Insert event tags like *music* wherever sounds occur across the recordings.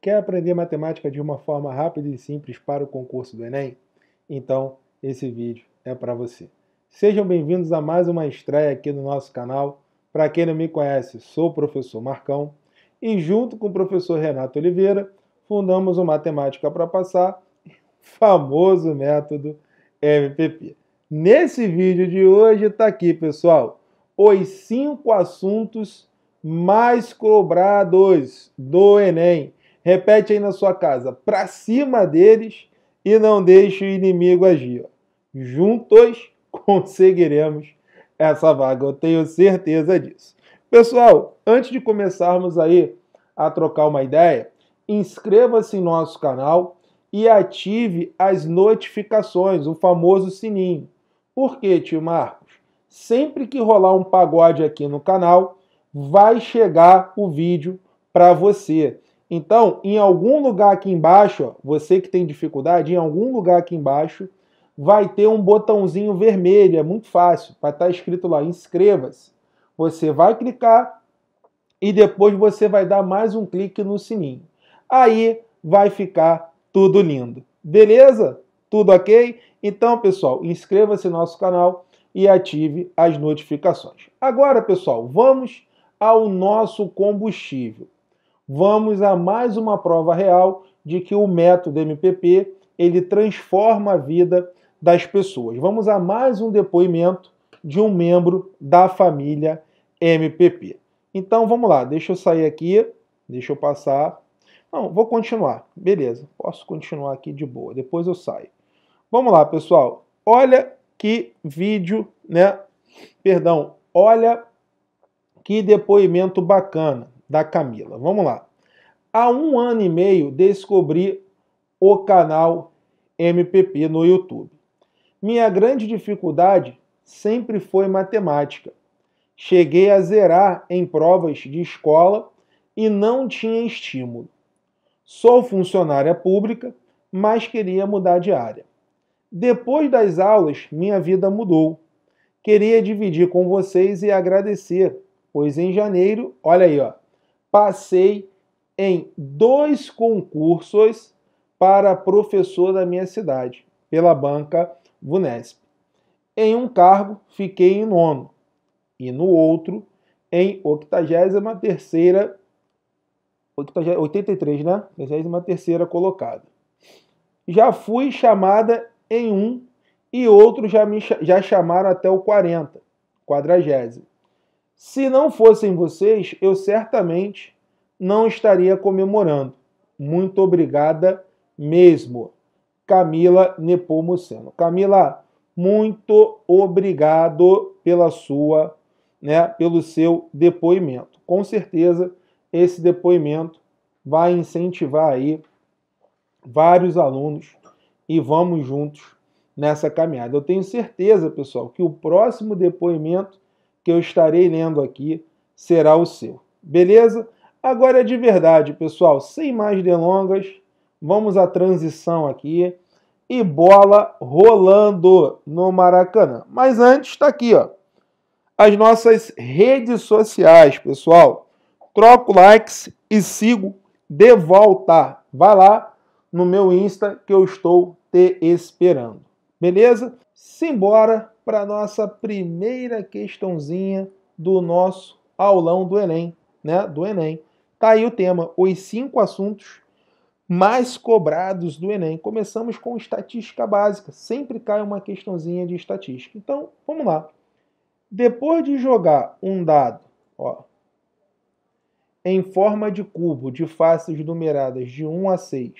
Quer aprender matemática de uma forma rápida e simples para o concurso do Enem? Então, esse vídeo é para você. Sejam bem-vindos a mais uma estreia aqui no nosso canal. Para quem não me conhece, sou o professor Marcão e junto com o professor Renato Oliveira fundamos o Matemática para Passar, *laughs* famoso método MPP. Nesse vídeo de hoje está aqui, pessoal, os cinco assuntos mais cobrados do Enem Repete aí na sua casa, para cima deles e não deixe o inimigo agir. Juntos conseguiremos essa vaga, eu tenho certeza disso. Pessoal, antes de começarmos aí a trocar uma ideia, inscreva-se em nosso canal e ative as notificações, o famoso sininho. Por quê, tio Marcos? Sempre que rolar um pagode aqui no canal, vai chegar o vídeo para você. Então, em algum lugar aqui embaixo, ó, você que tem dificuldade, em algum lugar aqui embaixo vai ter um botãozinho vermelho, é muito fácil, vai estar tá escrito lá, inscreva-se. Você vai clicar e depois você vai dar mais um clique no sininho. Aí vai ficar tudo lindo. Beleza? Tudo ok? Então, pessoal, inscreva-se no nosso canal e ative as notificações. Agora, pessoal, vamos ao nosso combustível vamos a mais uma prova real de que o método MPP ele transforma a vida das pessoas. Vamos a mais um depoimento de um membro da família MPP. Então vamos lá, deixa eu sair aqui, deixa eu passar. Não, vou continuar. Beleza, posso continuar aqui de boa, depois eu saio. Vamos lá, pessoal. Olha que vídeo, né? Perdão, olha que depoimento bacana da Camila. Vamos lá. Há um ano e meio descobri o canal MPP no YouTube. Minha grande dificuldade sempre foi matemática. Cheguei a zerar em provas de escola e não tinha estímulo. Sou funcionária pública, mas queria mudar de área. Depois das aulas, minha vida mudou. Queria dividir com vocês e agradecer, pois em janeiro, olha aí, ó, passei em dois concursos para professor da minha cidade, pela banca Vunesp. Em um cargo, fiquei em nono, e no outro, em 83ª, 83, né? 83 colocada. Já fui chamada em um e outro já, me, já chamaram até o 40, quadragésimo. Se não fossem vocês, eu certamente não estaria comemorando. Muito obrigada mesmo. Camila Nepomuceno. Camila, muito obrigado pela sua, né, pelo seu depoimento. Com certeza esse depoimento vai incentivar aí vários alunos e vamos juntos nessa caminhada. Eu tenho certeza, pessoal, que o próximo depoimento que eu estarei lendo aqui será o seu. Beleza? Agora é de verdade, pessoal, sem mais delongas, vamos à transição aqui e bola rolando no Maracanã. Mas antes está aqui, ó, as nossas redes sociais, pessoal. Troco likes e sigo de volta. Vá lá no meu Insta que eu estou te esperando. Beleza? Simbora para nossa primeira questãozinha do nosso aulão do Enem, né? Do Enem. Tá aí o tema, os cinco assuntos mais cobrados do Enem. Começamos com estatística básica. Sempre cai uma questãozinha de estatística. Então, vamos lá. Depois de jogar um dado ó, em forma de cubo de faces numeradas de 1 a 6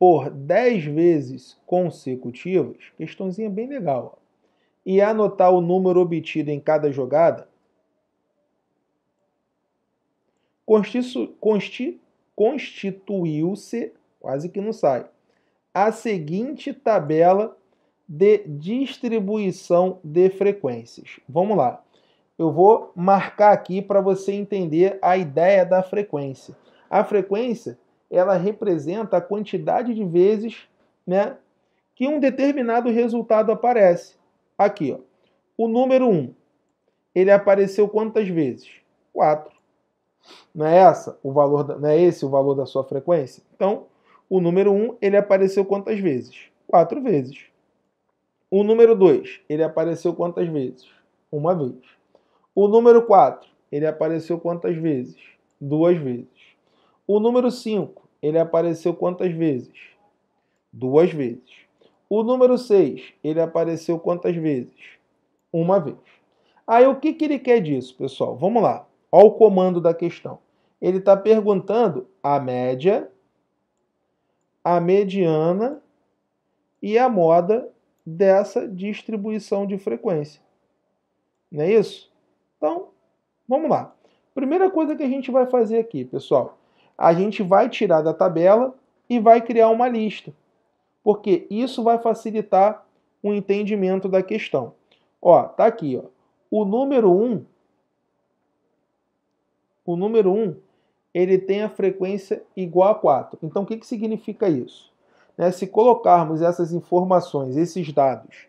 por 10 vezes consecutivas, questãozinha bem legal, ó, e anotar o número obtido em cada jogada, consti, constituiu-se, quase que não sai, a seguinte tabela de distribuição de frequências. Vamos lá. Eu vou marcar aqui para você entender a ideia da frequência. A frequência ela representa a quantidade de vezes né, que um determinado resultado aparece. Aqui, ó. o número 1, ele apareceu quantas vezes? 4. Não é, essa o valor da, não é esse o valor da sua frequência? Então, o número 1, ele apareceu quantas vezes? 4 vezes. O número 2, ele apareceu quantas vezes? Uma vez. O número 4, ele apareceu quantas vezes? Duas vezes. O número 5, ele apareceu quantas vezes? Duas vezes. O número 6, ele apareceu quantas vezes? Uma vez. Aí o que, que ele quer disso, pessoal? Vamos lá. Olha o comando da questão. Ele está perguntando a média, a mediana e a moda dessa distribuição de frequência. Não é isso? Então, vamos lá. Primeira coisa que a gente vai fazer aqui, pessoal, a gente vai tirar da tabela e vai criar uma lista, porque isso vai facilitar o entendimento da questão. Ó, tá aqui, ó. O número 1 o número 1 ele tem a frequência igual a 4. Então, o que, que significa isso? Né? Se colocarmos essas informações, esses dados,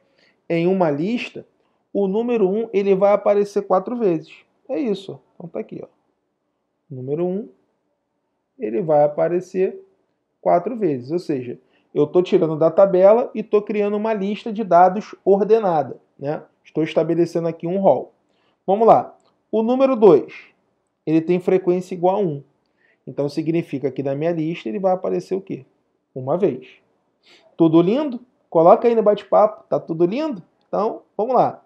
em uma lista, o número 1 ele vai aparecer quatro vezes. É isso. Então, tá aqui. Ó. Número 1 ele vai aparecer quatro vezes. Ou seja, eu estou tirando da tabela e estou criando uma lista de dados ordenada. Né? Estou estabelecendo aqui um rol. Vamos lá. O número 2, ele tem frequência igual a 1. Um. Então significa que na minha lista ele vai aparecer o quê? Uma vez. Tudo lindo? Coloca aí no bate-papo, tá tudo lindo? Então, vamos lá.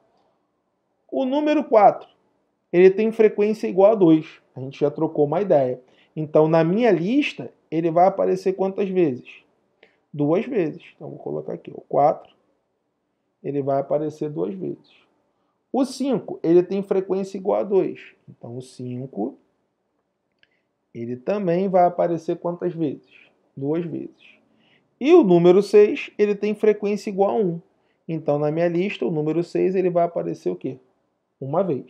O número 4, ele tem frequência igual a 2. A gente já trocou uma ideia. Então, na minha lista, ele vai aparecer quantas vezes? Duas vezes. Então, vou colocar aqui o 4. Ele vai aparecer duas vezes. O 5, ele tem frequência igual a 2. Então, o 5, ele também vai aparecer quantas vezes? Duas vezes. E o número 6, ele tem frequência igual a 1. Um. Então, na minha lista, o número 6 ele vai aparecer o quê? Uma vez.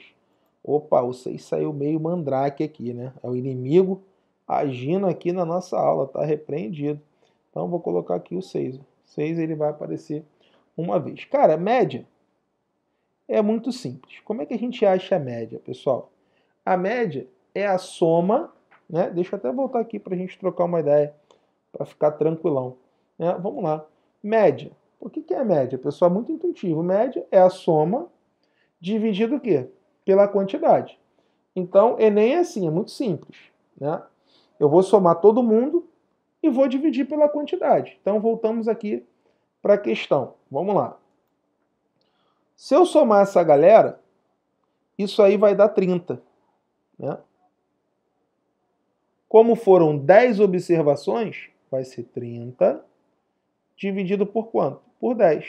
Opa, o 6 saiu meio mandrake aqui, né? É o inimigo agindo aqui na nossa aula, tá repreendido. Então vou colocar aqui o 6. 6 ele vai aparecer uma vez. Cara, média é muito simples. Como é que a gente acha a média, pessoal? A média é a soma, né? Deixa eu até voltar aqui para a gente trocar uma ideia, para ficar tranquilão. Né? Vamos lá. Média. O que é média, pessoal? Muito intuitivo. Média é a soma dividido o quê? Pela quantidade. Então, Enem é assim, é muito simples. Né? Eu vou somar todo mundo e vou dividir pela quantidade. Então voltamos aqui para a questão. Vamos lá. Se eu somar essa galera, isso aí vai dar 30. Né? Como foram 10 observações, vai ser 30 dividido por quanto? Por 10,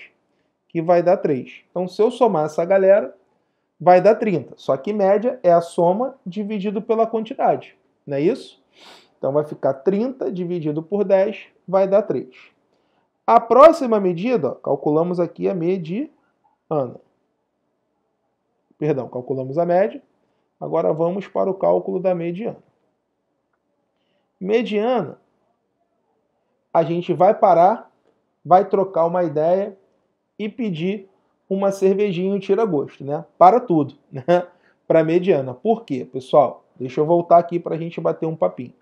que vai dar 3. Então, se eu somar essa galera, vai dar 30. Só que média é a soma dividido pela quantidade, não é isso? Então vai ficar 30 dividido por 10, vai dar 3. A próxima medida, ó, calculamos aqui a mediana. Perdão, calculamos a média. Agora vamos para o cálculo da mediana. Mediana, a gente vai parar, vai trocar uma ideia e pedir uma cervejinha um tira-gosto, né? Para tudo, *laughs* né? Para mediana. Por quê, pessoal? Deixa eu voltar aqui para a gente bater um papinho.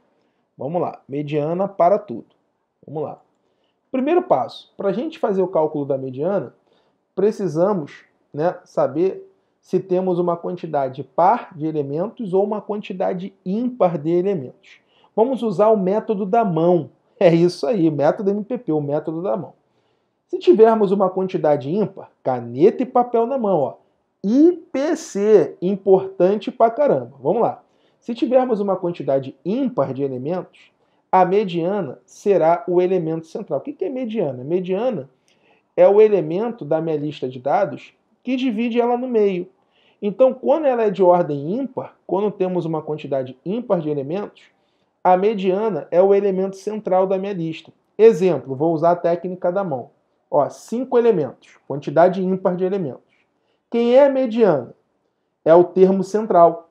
Vamos lá, mediana para tudo. Vamos lá. Primeiro passo, para a gente fazer o cálculo da mediana, precisamos né, saber se temos uma quantidade par de elementos ou uma quantidade ímpar de elementos. Vamos usar o método da mão. É isso aí, método MPP, o método da mão. Se tivermos uma quantidade ímpar, caneta e papel na mão, ó. IPC, importante pra caramba. Vamos lá. Se tivermos uma quantidade ímpar de elementos, a mediana será o elemento central. O que é mediana? Mediana é o elemento da minha lista de dados que divide ela no meio. Então, quando ela é de ordem ímpar, quando temos uma quantidade ímpar de elementos, a mediana é o elemento central da minha lista. Exemplo, vou usar a técnica da mão. Ó, cinco elementos, quantidade ímpar de elementos. Quem é a mediana? É o termo central.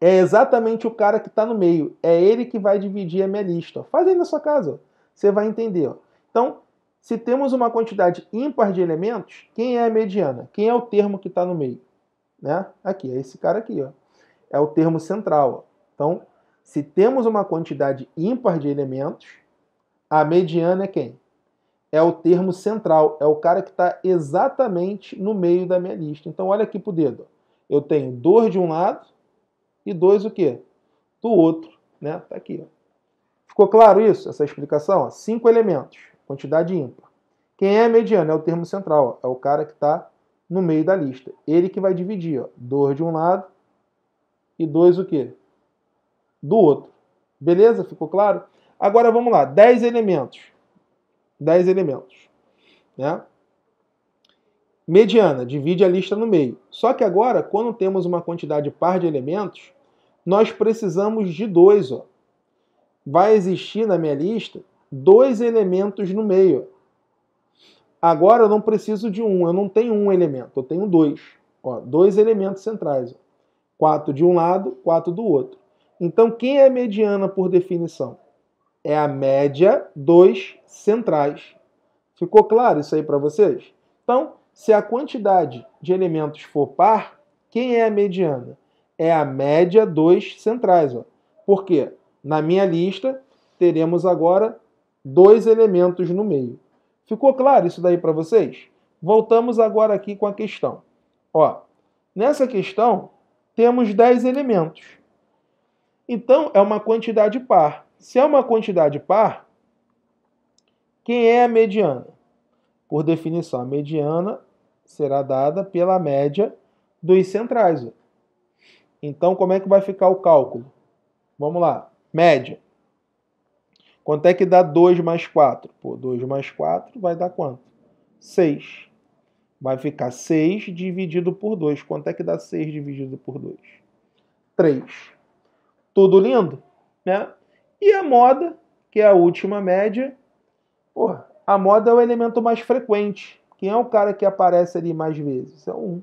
É exatamente o cara que está no meio. É ele que vai dividir a minha lista. Faz aí na sua casa. Ó. Você vai entender. Ó. Então, se temos uma quantidade ímpar de elementos, quem é a mediana? Quem é o termo que está no meio? Né? Aqui, é esse cara aqui. Ó. É o termo central. Ó. Então, se temos uma quantidade ímpar de elementos, a mediana é quem? É o termo central, é o cara que está exatamente no meio da minha lista. Então, olha aqui para o dedo. Eu tenho 2 de um lado, e 2 o quê? Do outro, né? Tá aqui. Ficou claro isso, essa explicação? Ó, cinco elementos, quantidade ímpar. Quem é mediano? É o termo central, ó, é o cara que está no meio da lista. Ele que vai dividir, ó, 2 de um lado e 2 o quê? Do outro. Beleza? Ficou claro? Agora vamos lá, 10 elementos. 10 elementos, né? Mediana divide a lista no meio. Só que agora, quando temos uma quantidade par de elementos, nós precisamos de dois. Ó. Vai existir na minha lista dois elementos no meio. Agora eu não preciso de um, eu não tenho um elemento, eu tenho dois. Ó, dois elementos centrais. Ó. Quatro de um lado, quatro do outro. Então, quem é a mediana por definição? É a média dos centrais. Ficou claro isso aí para vocês? Então, se a quantidade de elementos for par, quem é a mediana? é a média dos centrais. Ó. Por quê? Na minha lista, teremos agora dois elementos no meio. Ficou claro isso daí para vocês? Voltamos agora aqui com a questão. Ó, nessa questão, temos 10 elementos. Então, é uma quantidade par. Se é uma quantidade par, quem é a mediana? Por definição, a mediana será dada pela média dos centrais. Ó. Então, como é que vai ficar o cálculo? Vamos lá. Média. Quanto é que dá 2 mais 4? Pô, 2 mais 4 vai dar quanto? 6. Vai ficar 6 dividido por 2. Quanto é que dá 6 dividido por 2? 3. Tudo lindo, né? E a moda, que é a última média, porra, a moda é o elemento mais frequente. Quem é o cara que aparece ali mais vezes? É o 1.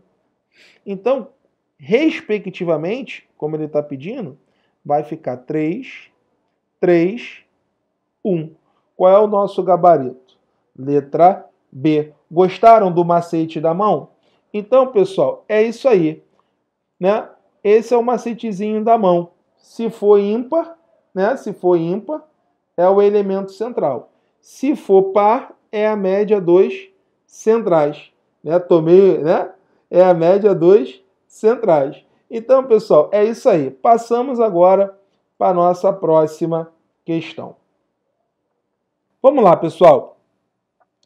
Então, respectivamente, como ele está pedindo, vai ficar 3, 3, 1. Qual é o nosso gabarito? Letra B. Gostaram do macete da mão? Então, pessoal, é isso aí. Né? Esse é o macetezinho da mão. Se for ímpar, né? se for ímpar, é o elemento central. Se for par, é a média dos centrais. Né? Tomei, né? É a média dos centrais. Então, pessoal, é isso aí. Passamos agora para a nossa próxima questão. Vamos lá, pessoal.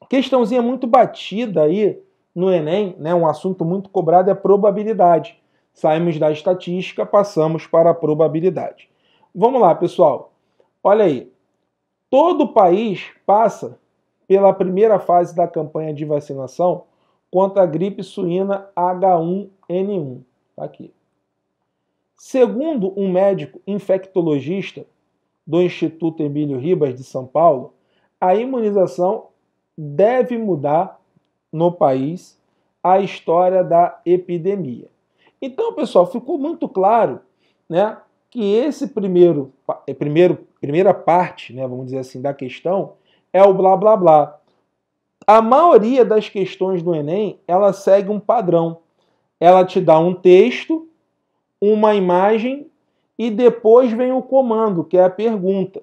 Questãozinha muito batida aí no Enem, né? Um assunto muito cobrado é a probabilidade. Saímos da estatística, passamos para a probabilidade. Vamos lá, pessoal. Olha aí. Todo o país passa pela primeira fase da campanha de vacinação contra a gripe suína H1N1. Tá aqui. Segundo um médico infectologista do Instituto Emílio Ribas de São Paulo, a imunização deve mudar no país a história da epidemia. Então, pessoal, ficou muito claro, né, que esse primeiro, é, primeiro primeira parte, né, vamos dizer assim, da questão é o blá blá blá. A maioria das questões do Enem, ela segue um padrão. Ela te dá um texto, uma imagem e depois vem o comando, que é a pergunta,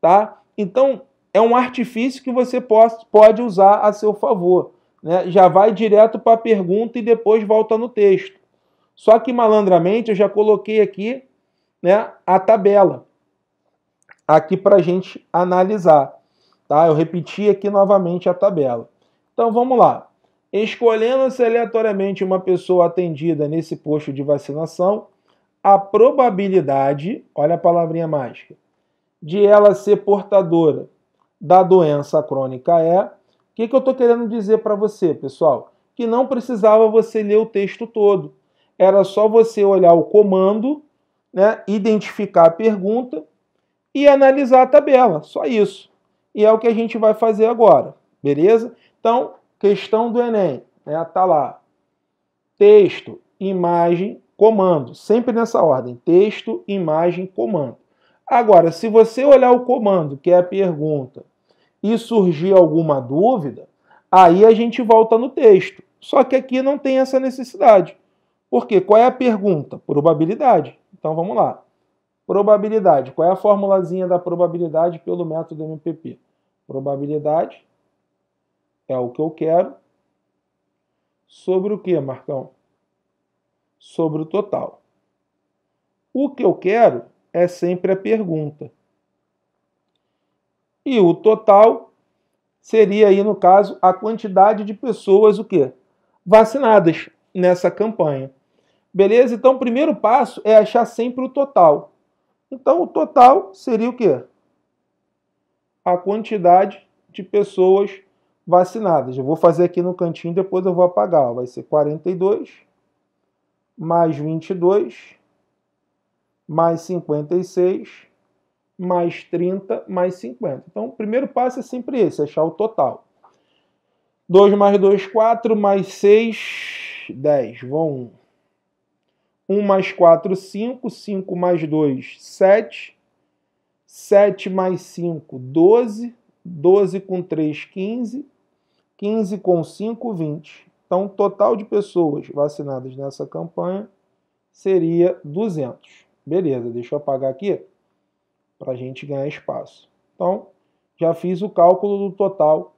tá? Então, é um artifício que você pode usar a seu favor. Né? Já vai direto para a pergunta e depois volta no texto. Só que malandramente eu já coloquei aqui né, a tabela aqui para a gente analisar. Tá? Eu repeti aqui novamente a tabela. Então vamos lá. Escolhendo-se aleatoriamente uma pessoa atendida nesse posto de vacinação, a probabilidade, olha a palavrinha mágica, de ela ser portadora da doença crônica é. O que, que eu estou querendo dizer para você, pessoal? Que não precisava você ler o texto todo. Era só você olhar o comando, né, identificar a pergunta e analisar a tabela. Só isso. E é o que a gente vai fazer agora, beleza? Então, questão do Enem, né? Tá lá. Texto, imagem, comando. Sempre nessa ordem. Texto, imagem, comando. Agora, se você olhar o comando, que é a pergunta, e surgir alguma dúvida, aí a gente volta no texto. Só que aqui não tem essa necessidade. Porque qual é a pergunta? Probabilidade. Então vamos lá. Probabilidade. Qual é a formulazinha da probabilidade pelo método MPP? Probabilidade é o que eu quero sobre o que, Marcão? Sobre o total. O que eu quero é sempre a pergunta. E o total seria aí, no caso, a quantidade de pessoas o quê? vacinadas nessa campanha. Beleza? Então, o primeiro passo é achar sempre o total. Então, o total seria o quê? A quantidade de pessoas vacinadas. Eu vou fazer aqui no cantinho, depois eu vou apagar. Vai ser 42 mais 22 mais 56 mais 30 mais 50. Então, o primeiro passo é sempre esse, achar o total. 2 mais 2, 4, mais 6, 10. Vão 1. 1 mais 4, 5. 5 mais 2, 7. 7 mais 5, 12. 12 com 3, 15. 15 com 5, 20. Então, o total de pessoas vacinadas nessa campanha seria 200. Beleza, deixa eu apagar aqui para a gente ganhar espaço. Então, já fiz o cálculo do total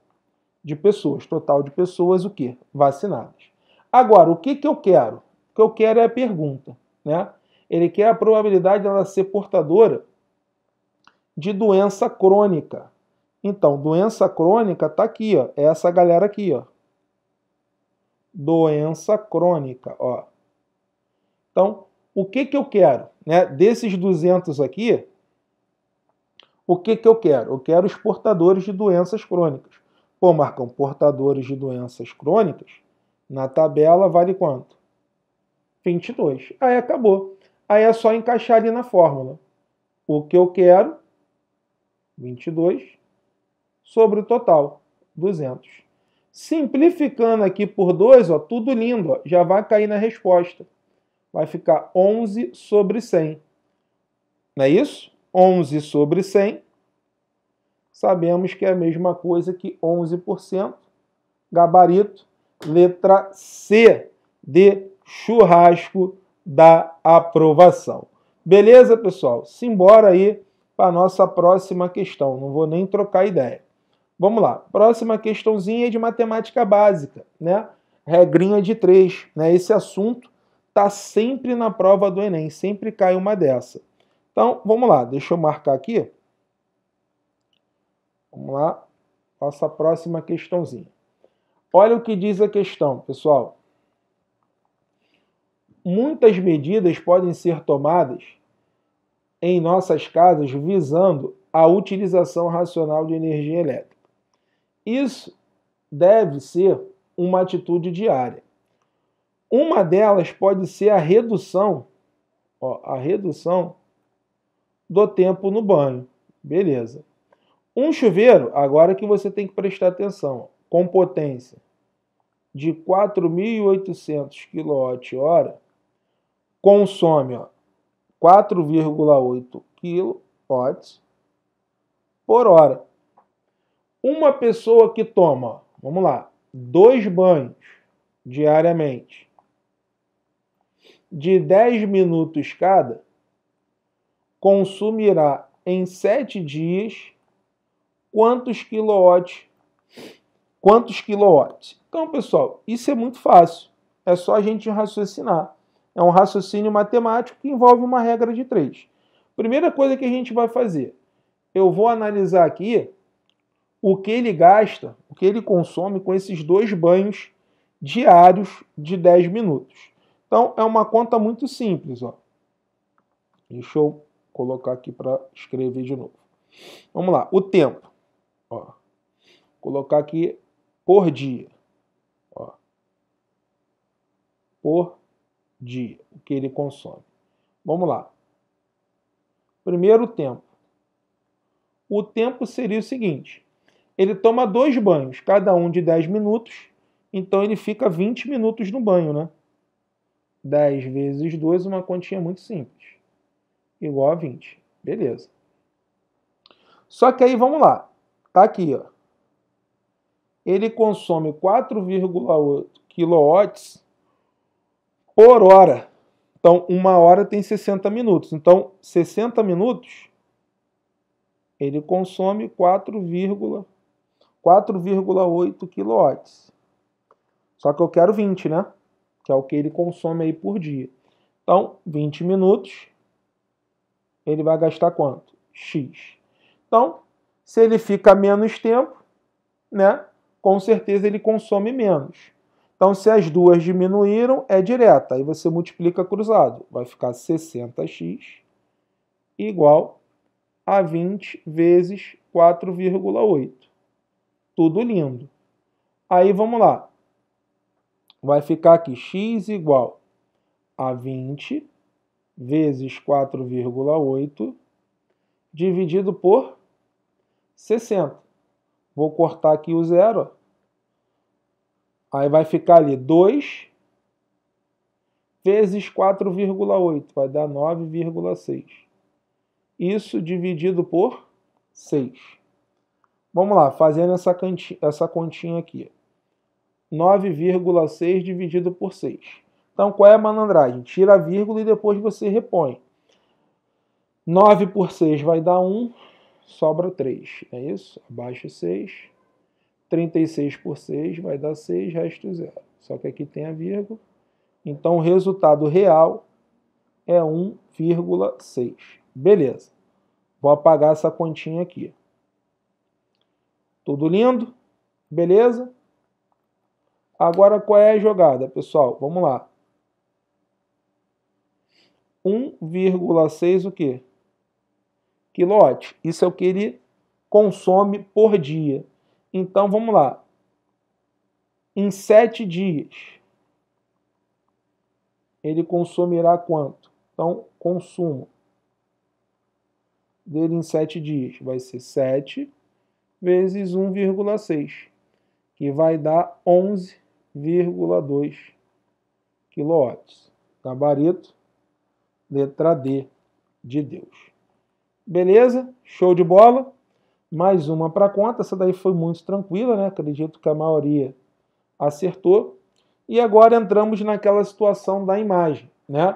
de pessoas. Total de pessoas, o que? Vacinadas. Agora, o que, que eu quero? que eu quero é a pergunta. Né? Ele quer a probabilidade dela ser portadora de doença crônica. Então, doença crônica tá aqui, ó, é essa galera aqui. Ó. Doença crônica. Ó. Então, o que, que eu quero? Né? Desses 200 aqui, o que, que eu quero? Eu quero os portadores de doenças crônicas. Pô, Marcão, portadores de doenças crônicas, na tabela vale quanto? 22. Aí acabou. Aí é só encaixar ali na fórmula. O que eu quero, 22, sobre o total, 200. Simplificando aqui por 2, tudo lindo, ó, já vai cair na resposta. Vai ficar 11 sobre 100. Não é isso? 11 sobre 100. Sabemos que é a mesma coisa que 11%. Gabarito, letra C de churrasco da aprovação. Beleza, pessoal? Simbora aí para a nossa próxima questão. Não vou nem trocar ideia. Vamos lá. Próxima questãozinha é de matemática básica, né? Regrinha de três, né? Esse assunto tá sempre na prova do Enem, sempre cai uma dessa. Então, vamos lá. Deixa eu marcar aqui. Vamos lá. Nossa próxima questãozinha. Olha o que diz a questão, pessoal muitas medidas podem ser tomadas em nossas casas visando a utilização racional de energia elétrica. Isso deve ser uma atitude diária. Uma delas pode ser a redução, ó, a redução do tempo no banho. Beleza. Um chuveiro, agora que você tem que prestar atenção, com potência de 4.800 kWh consome 4,8 kW por hora. Uma pessoa que toma, vamos lá, dois banhos diariamente de 10 minutos cada, consumirá em 7 dias quantos quilowatts quantos quilowatts. Então, pessoal, isso é muito fácil. É só a gente raciocinar. É um raciocínio matemático que envolve uma regra de três. Primeira coisa que a gente vai fazer, eu vou analisar aqui o que ele gasta, o que ele consome com esses dois banhos diários de 10 minutos. Então é uma conta muito simples, ó. Deixa eu colocar aqui para escrever de novo. Vamos lá, o tempo. Ó. Vou colocar aqui por dia. Ó. Por dia, o que ele consome. Vamos lá. Primeiro tempo. O tempo seria o seguinte: ele toma dois banhos, cada um de 10 minutos, então ele fica 20 minutos no banho, né? 10 vezes 2, uma continha muito simples. Igual a 20. Beleza. Só que aí vamos lá. Tá aqui, ó. Ele consome 4,8 quilowatts por hora. Então, uma hora tem 60 minutos. Então, 60 minutos, ele consome 4,8 quilowatts. Só que eu quero 20, né? Que é o que ele consome aí por dia. Então, 20 minutos, ele vai gastar quanto? X. Então, se ele fica menos tempo, né? Com certeza ele consome menos. Então, se as duas diminuíram, é direta. Aí você multiplica cruzado. Vai ficar 60x igual a 20 vezes 4,8. Tudo lindo. Aí vamos lá. Vai ficar aqui x igual a 20 vezes 4,8 dividido por 60. Vou cortar aqui o zero. Aí vai ficar ali 2 vezes 4,8, vai dar 9,6. Isso dividido por 6. Vamos lá, fazendo essa, canti, essa continha aqui. 9,6 dividido por 6. Então, qual é a malandragem? Tira a vírgula e depois você repõe. 9 por 6 vai dar 1, sobra 3. É isso? Abaixa 6. 36 por 6 vai dar 6, resto zero. Só que aqui tem a vírgula. Então, o resultado real é 1,6. Beleza. Vou apagar essa continha aqui. Tudo lindo? Beleza? Agora, qual é a jogada, pessoal? Vamos lá. 1,6 o quê? Quilote. Isso é o que ele consome por dia. Então vamos lá. Em sete dias, ele consumirá quanto? Então, consumo dele em sete dias vai ser 7 vezes 1,6, que vai dar 11,2 kW. Gabarito, letra D de Deus. Beleza? Show de bola? mais uma para conta. Essa daí foi muito tranquila, né? Acredito que a maioria acertou. E agora entramos naquela situação da imagem, né?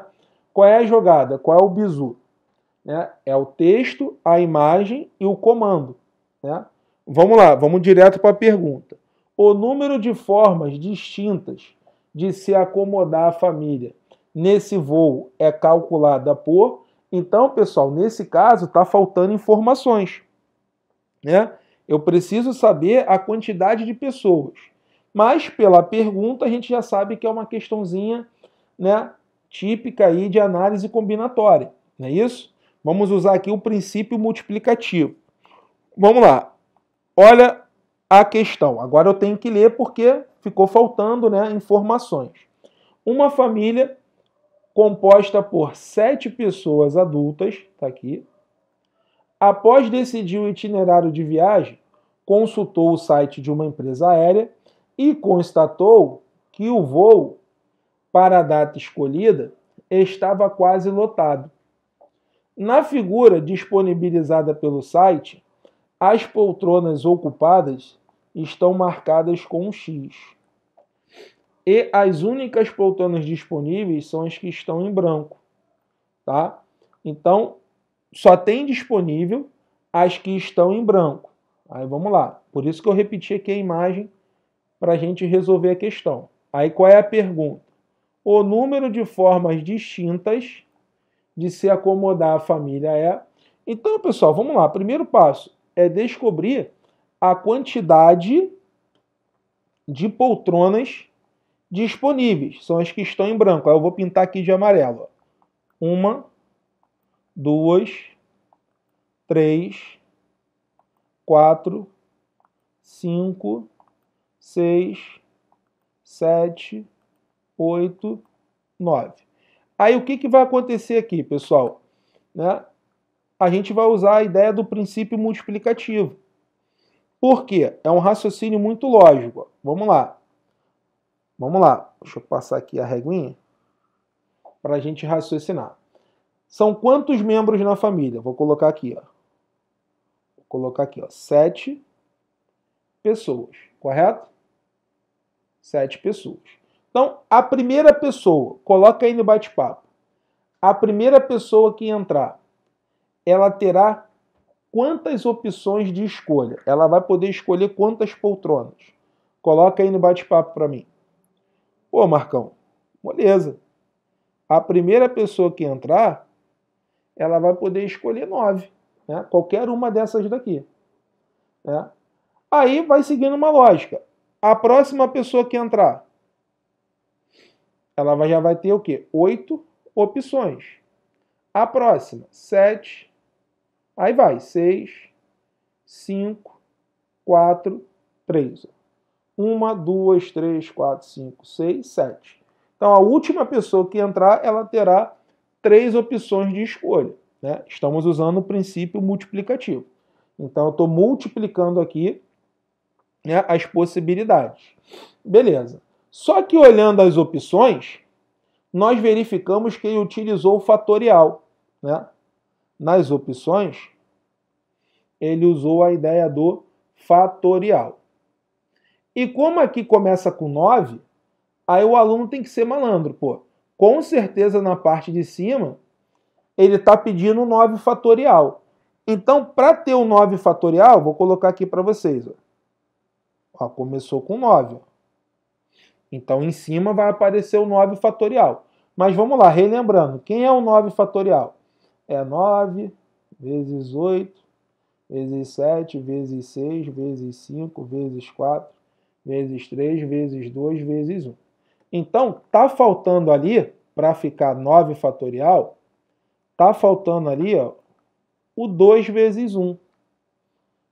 Qual é a jogada? Qual é o bizu? Né? É o texto, a imagem e o comando, né? Vamos lá, vamos direto para a pergunta. O número de formas distintas de se acomodar a família nesse voo é calculada por. Então, pessoal, nesse caso está faltando informações né? Eu preciso saber a quantidade de pessoas. Mas pela pergunta a gente já sabe que é uma questãozinha, né, típica aí de análise combinatória, não é isso? Vamos usar aqui o princípio multiplicativo. Vamos lá. Olha a questão. Agora eu tenho que ler porque ficou faltando, né, informações. Uma família composta por sete pessoas adultas, tá aqui, Após decidir o itinerário de viagem, consultou o site de uma empresa aérea e constatou que o voo para a data escolhida estava quase lotado. Na figura disponibilizada pelo site, as poltronas ocupadas estão marcadas com um X. E as únicas poltronas disponíveis são as que estão em branco, tá? Então, só tem disponível as que estão em branco. Aí vamos lá. Por isso que eu repeti aqui a imagem para a gente resolver a questão. Aí qual é a pergunta? O número de formas distintas de se acomodar a família é. Então, pessoal, vamos lá. Primeiro passo é descobrir a quantidade de poltronas disponíveis. São as que estão em branco. Aí eu vou pintar aqui de amarelo. Uma, duas, três, quatro, cinco, seis, sete, oito, nove. Aí o que, que vai acontecer aqui, pessoal? Né? A gente vai usar a ideia do princípio multiplicativo. Por quê? É um raciocínio muito lógico. Vamos lá. Vamos lá. Deixa eu passar aqui a reguinha para a gente raciocinar. São quantos membros na família? Vou colocar aqui, ó. Vou colocar aqui, ó. Sete pessoas, correto? Sete pessoas. Então, a primeira pessoa, coloca aí no bate-papo. A primeira pessoa que entrar, ela terá quantas opções de escolha? Ela vai poder escolher quantas poltronas. Coloca aí no bate-papo para mim. Pô, Marcão, beleza. A primeira pessoa que entrar, ela vai poder escolher nove, né? qualquer uma dessas daqui. Né? Aí vai seguindo uma lógica. A próxima pessoa que entrar, ela já vai ter o quê? Oito opções. A próxima, sete. Aí vai, seis, cinco, quatro, três. Uma, duas, três, quatro, cinco, seis, sete. Então a última pessoa que entrar, ela terá três opções de escolha. Né? Estamos usando o princípio multiplicativo. Então, eu estou multiplicando aqui né, as possibilidades. Beleza. Só que olhando as opções, nós verificamos que ele utilizou o fatorial. Né? Nas opções, ele usou a ideia do fatorial. E como aqui começa com 9, aí o aluno tem que ser malandro, pô com certeza na parte de cima, ele está pedindo 9 fatorial. Então, para ter o 9 fatorial, vou colocar aqui para vocês. Ó. Ó, começou com 9. Então, em cima vai aparecer o 9 fatorial. Mas vamos lá, relembrando, quem é o 9 fatorial? É 9 vezes 8, vezes 7, vezes 6, vezes 5, vezes 4, vezes 3, vezes 2, vezes 1. Então, tá faltando ali, para ficar 9 fatorial, tá faltando ali ó, o 2 vezes 1.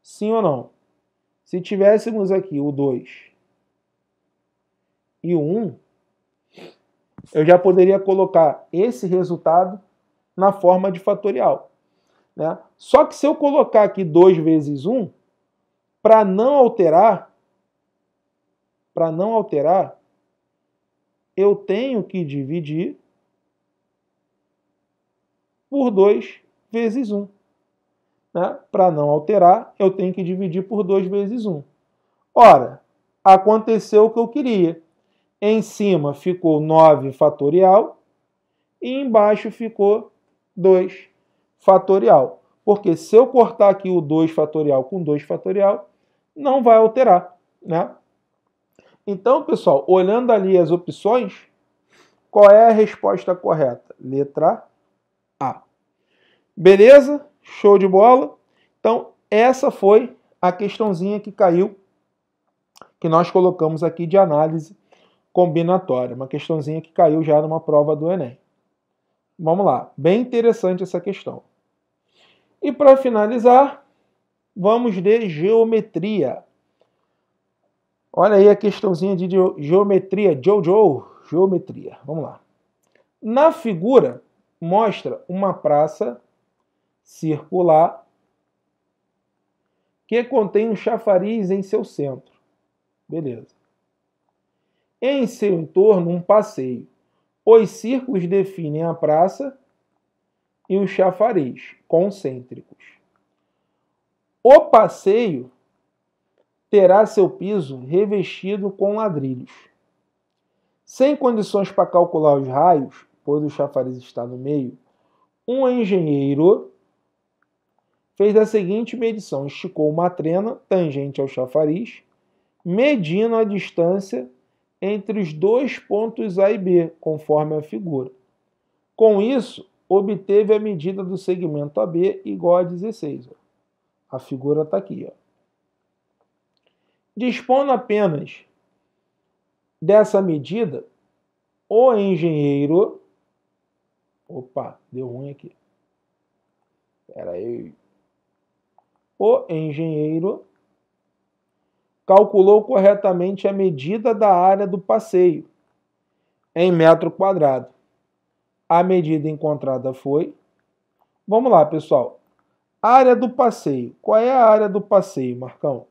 Sim ou não? Se tivéssemos aqui o 2 e o 1, eu já poderia colocar esse resultado na forma de fatorial. Né? Só que se eu colocar aqui 2 vezes 1, para não alterar, para não alterar, eu tenho que dividir por 2 vezes 1. Né? Para não alterar, eu tenho que dividir por 2 vezes 1. Ora, aconteceu o que eu queria. Em cima ficou 9 fatorial e embaixo ficou 2 fatorial. Porque se eu cortar aqui o 2 fatorial com 2 fatorial, não vai alterar. Né? Então, pessoal, olhando ali as opções, qual é a resposta correta? Letra A. Beleza? Show de bola? Então, essa foi a questãozinha que caiu, que nós colocamos aqui de análise combinatória. Uma questãozinha que caiu já numa prova do Enem. Vamos lá, bem interessante essa questão. E para finalizar, vamos de geometria. Olha aí a questãozinha de geometria, Jojo, geometria. Vamos lá. Na figura mostra uma praça circular que contém um chafariz em seu centro. Beleza. Em seu entorno, um passeio. Os círculos definem a praça e os chafariz concêntricos. O passeio terá seu piso revestido com ladrilhos. Sem condições para calcular os raios, pois o chafariz está no meio, um engenheiro fez a seguinte medição: esticou uma trena tangente ao chafariz, medindo a distância entre os dois pontos A e B, conforme a figura. Com isso, obteve a medida do segmento AB igual a 16. A figura está aqui. Ó. Dispondo apenas dessa medida, o engenheiro. Opa, deu ruim aqui. Pera aí. O engenheiro calculou corretamente a medida da área do passeio em metro quadrado. A medida encontrada foi. Vamos lá, pessoal. Área do passeio. Qual é a área do passeio, Marcão?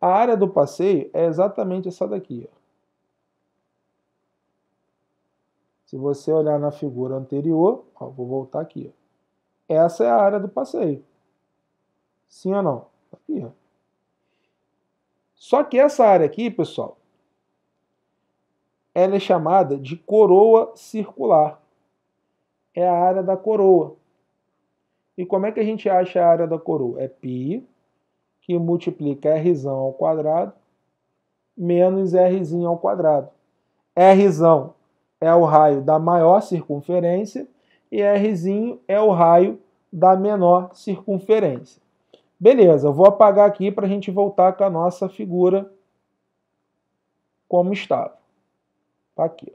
A área do passeio é exatamente essa daqui. Ó. Se você olhar na figura anterior, ó, vou voltar aqui. Ó. Essa é a área do passeio. Sim ou não? Tá aqui, ó. Só que essa área aqui, pessoal, ela é chamada de coroa circular. É a área da coroa. E como é que a gente acha a área da coroa? É π que multiplica r ao quadrado menos r ao quadrado. r é o raio da maior circunferência e r é o raio da menor circunferência. Beleza, eu vou apagar aqui para a gente voltar com a nossa figura como estava. Está aqui.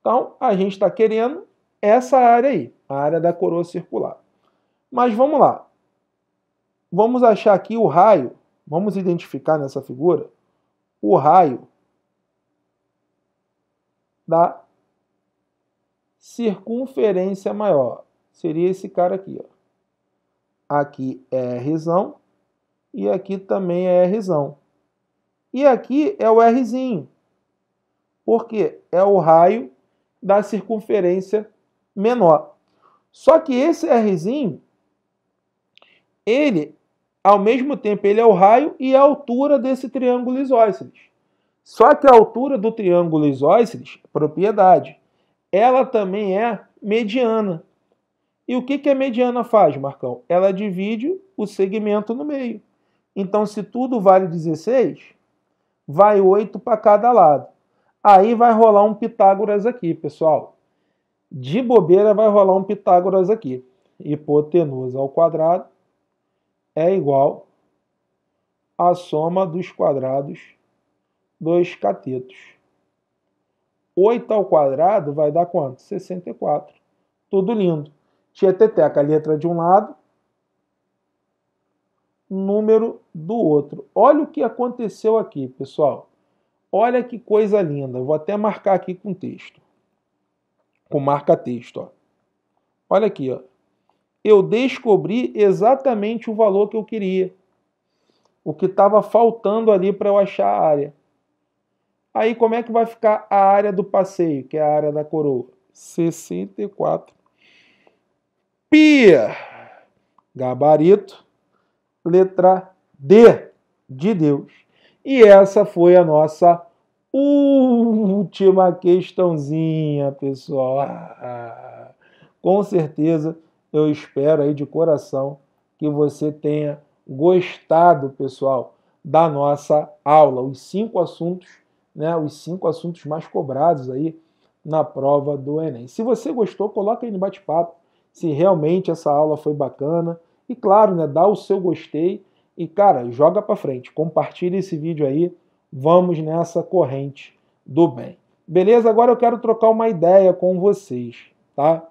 Então, a gente está querendo essa área aí, a área da coroa circular. Mas vamos lá vamos achar aqui o raio, vamos identificar nessa figura o raio da circunferência maior. Seria esse cara aqui. Ó. Aqui é Rzão e aqui também é Rzão. E aqui é o Rzinho, porque é o raio da circunferência menor. Só que esse Rzinho, ele ao mesmo tempo, ele é o raio e a altura desse triângulo isósceles. Só que a altura do triângulo isósceles, é propriedade, ela também é mediana. E o que, que a mediana faz, Marcão? Ela divide o segmento no meio. Então, se tudo vale 16, vai 8 para cada lado. Aí vai rolar um Pitágoras aqui, pessoal. De bobeira vai rolar um Pitágoras aqui. Hipotenusa ao quadrado é igual à soma dos quadrados dos catetos. 8 ao quadrado vai dar quanto? 64. Tudo lindo. Tieteteca, letra de um lado, número do outro. Olha o que aconteceu aqui, pessoal. Olha que coisa linda. Vou até marcar aqui com texto. Com marca-texto. Olha aqui. Ó eu descobri exatamente o valor que eu queria, o que estava faltando ali para eu achar a área. Aí como é que vai ficar a área do passeio, que é a área da coroa? 64 pia. Gabarito, letra D de Deus. E essa foi a nossa última questãozinha, pessoal. Ah, ah. com certeza eu espero aí de coração que você tenha gostado, pessoal, da nossa aula. Os cinco assuntos, né? Os cinco assuntos mais cobrados aí na prova do Enem. Se você gostou, coloca aí no bate-papo se realmente essa aula foi bacana. E claro, né, dá o seu gostei e cara, joga para frente, compartilha esse vídeo aí. Vamos nessa corrente do bem. Beleza? Agora eu quero trocar uma ideia com vocês, tá?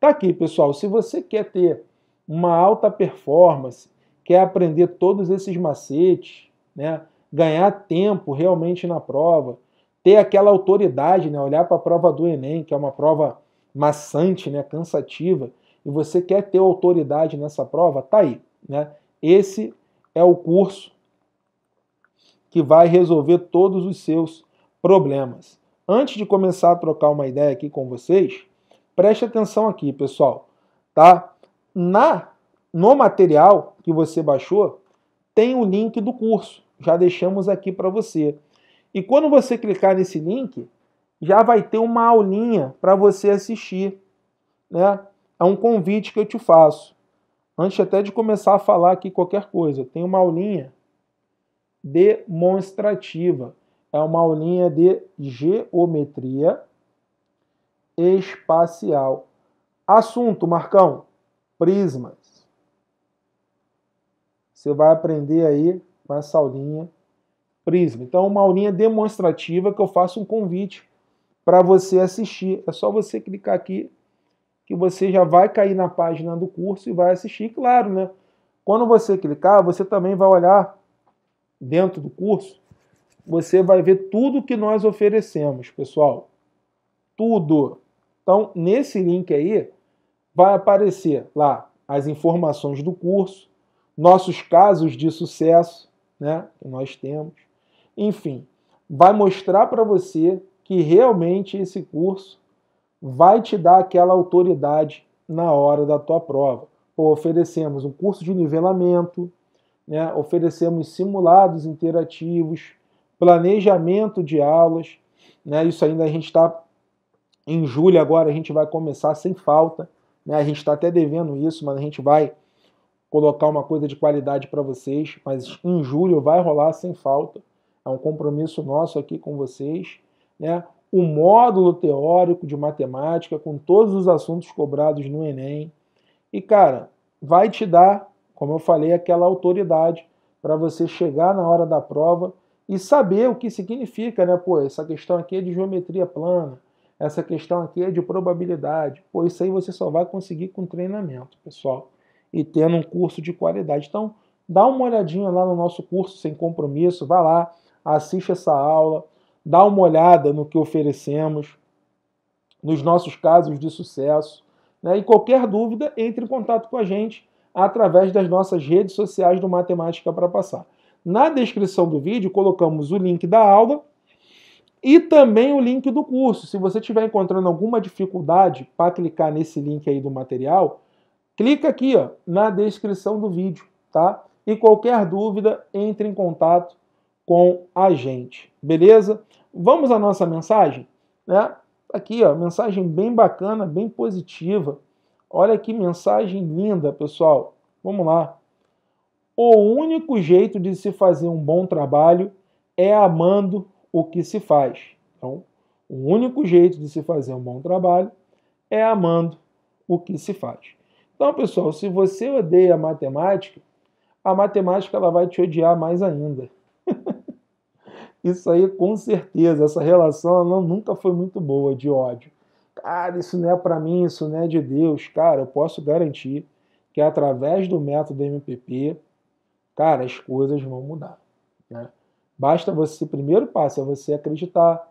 Tá aqui, pessoal. Se você quer ter uma alta performance, quer aprender todos esses macetes, né? ganhar tempo realmente na prova, ter aquela autoridade, né? olhar para a prova do Enem, que é uma prova maçante, né? cansativa, e você quer ter autoridade nessa prova, tá aí. Né? Esse é o curso que vai resolver todos os seus problemas. Antes de começar a trocar uma ideia aqui com vocês, Preste atenção aqui, pessoal, tá? Na no material que você baixou tem o link do curso. Já deixamos aqui para você. E quando você clicar nesse link, já vai ter uma aulinha para você assistir, né? É um convite que eu te faço. Antes até de começar a falar aqui qualquer coisa, tem uma aulinha demonstrativa. É uma aulinha de geometria espacial. Assunto, Marcão, prismas. Você vai aprender aí com essa aulinha prisma. Então, uma aulinha demonstrativa que eu faço um convite para você assistir. É só você clicar aqui que você já vai cair na página do curso e vai assistir, claro, né? Quando você clicar, você também vai olhar dentro do curso, você vai ver tudo que nós oferecemos, pessoal. Tudo. Então, nesse link aí, vai aparecer lá as informações do curso, nossos casos de sucesso, né, que nós temos. Enfim, vai mostrar para você que realmente esse curso vai te dar aquela autoridade na hora da tua prova. oferecemos um curso de nivelamento, né, oferecemos simulados interativos, planejamento de aulas, né, isso ainda a gente está em julho agora a gente vai começar sem falta. Né? A gente está até devendo isso, mas a gente vai colocar uma coisa de qualidade para vocês. Mas em julho vai rolar sem falta. É um compromisso nosso aqui com vocês. Né? O módulo teórico de matemática com todos os assuntos cobrados no Enem. E, cara, vai te dar, como eu falei, aquela autoridade para você chegar na hora da prova e saber o que significa, né? Pô, essa questão aqui é de geometria plana essa questão aqui é de probabilidade. Pô, isso aí você só vai conseguir com treinamento, pessoal. E tendo um curso de qualidade. Então, dá uma olhadinha lá no nosso curso sem compromisso, vai lá, assiste essa aula, dá uma olhada no que oferecemos, nos nossos casos de sucesso. Né? E qualquer dúvida, entre em contato com a gente através das nossas redes sociais do Matemática para Passar. Na descrição do vídeo, colocamos o link da aula e também o link do curso. Se você estiver encontrando alguma dificuldade para clicar nesse link aí do material, clica aqui ó, na descrição do vídeo, tá? E qualquer dúvida, entre em contato com a gente, beleza? Vamos à nossa mensagem, né? Aqui, ó, mensagem bem bacana, bem positiva. Olha que mensagem linda, pessoal. Vamos lá. O único jeito de se fazer um bom trabalho é amando o que se faz. Então, o único jeito de se fazer um bom trabalho é amando o que se faz. Então, pessoal, se você odeia a matemática, a matemática ela vai te odiar mais ainda. *laughs* isso aí, com certeza, essa relação não, nunca foi muito boa de ódio. Cara, isso não é para mim, isso não é de Deus. Cara, eu posso garantir que através do método MPP, cara, as coisas vão mudar. Né? Basta você, primeiro passo é você acreditar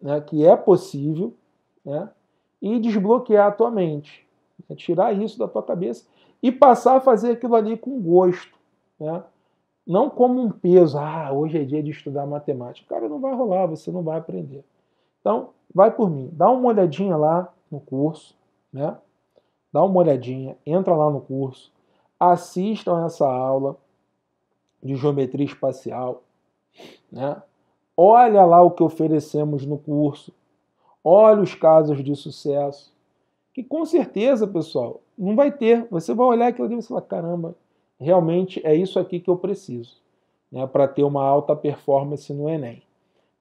né, que é possível né, e desbloquear a tua mente. Né, tirar isso da tua cabeça e passar a fazer aquilo ali com gosto. Né? Não como um peso, ah, hoje é dia de estudar matemática. Cara, não vai rolar, você não vai aprender. Então, vai por mim. Dá uma olhadinha lá no curso, né? Dá uma olhadinha, entra lá no curso, assistam essa aula de geometria espacial, né? Olha lá o que oferecemos no curso. Olha os casos de sucesso. Que com certeza, pessoal, não vai ter. Você vai olhar aquilo ali e vai falar: caramba, realmente é isso aqui que eu preciso né, para ter uma alta performance no Enem.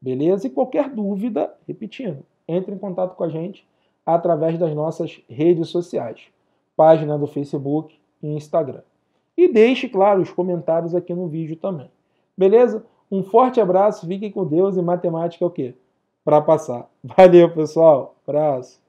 Beleza? E qualquer dúvida, repetindo, entre em contato com a gente através das nossas redes sociais, página do Facebook e Instagram. E deixe, claro, os comentários aqui no vídeo também. Beleza? Um forte abraço, fiquem com Deus e matemática é o quê? Para passar. Valeu, pessoal. Abraço.